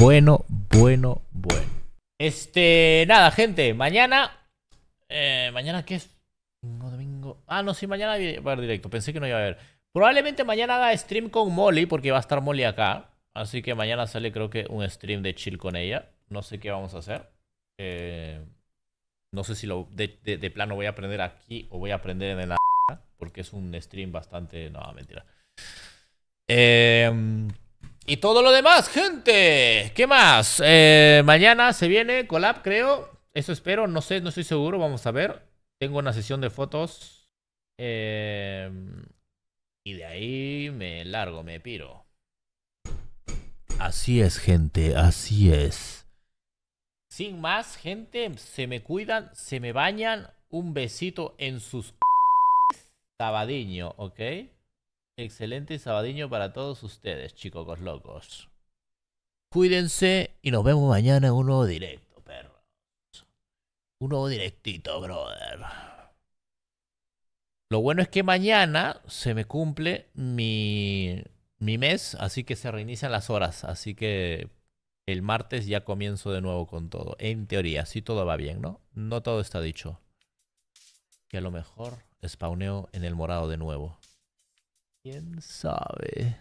bueno, bueno, bueno. Este, nada, gente, mañana. Eh, ¿Mañana qué es? Domingo, domingo. Ah, no, sí, mañana va a haber directo. Pensé que no iba a haber. Probablemente mañana haga stream con Molly, porque va a estar Molly acá. Así que mañana sale, creo que, un stream de chill con ella. No sé qué vamos a hacer. Eh, no sé si lo de, plano voy a aprender aquí o voy a aprender en la. Porque es un stream bastante. No, mentira. Eh. Y todo lo demás, gente. ¿Qué más? Eh, mañana se viene Colab, creo. Eso espero. No sé, no estoy seguro. Vamos a ver. Tengo una sesión de fotos. Em, y de ahí me largo, me piro. Así es, gente. Así es. Sin más, gente. Se me cuidan, se me bañan. Un besito en sus... Tabadiño, ¿ok? Excelente sabadiño para todos ustedes, chicos locos. Cuídense y nos vemos mañana en un nuevo directo, perros. Un nuevo directito, brother. Lo bueno es que mañana se me cumple mi, mi mes, así que se reinician las horas. Así que el martes ya comienzo de nuevo con todo. En teoría, si todo va bien, ¿no? No todo está dicho. Que a lo mejor spawneo en el morado de nuevo. ¿Quién sabe?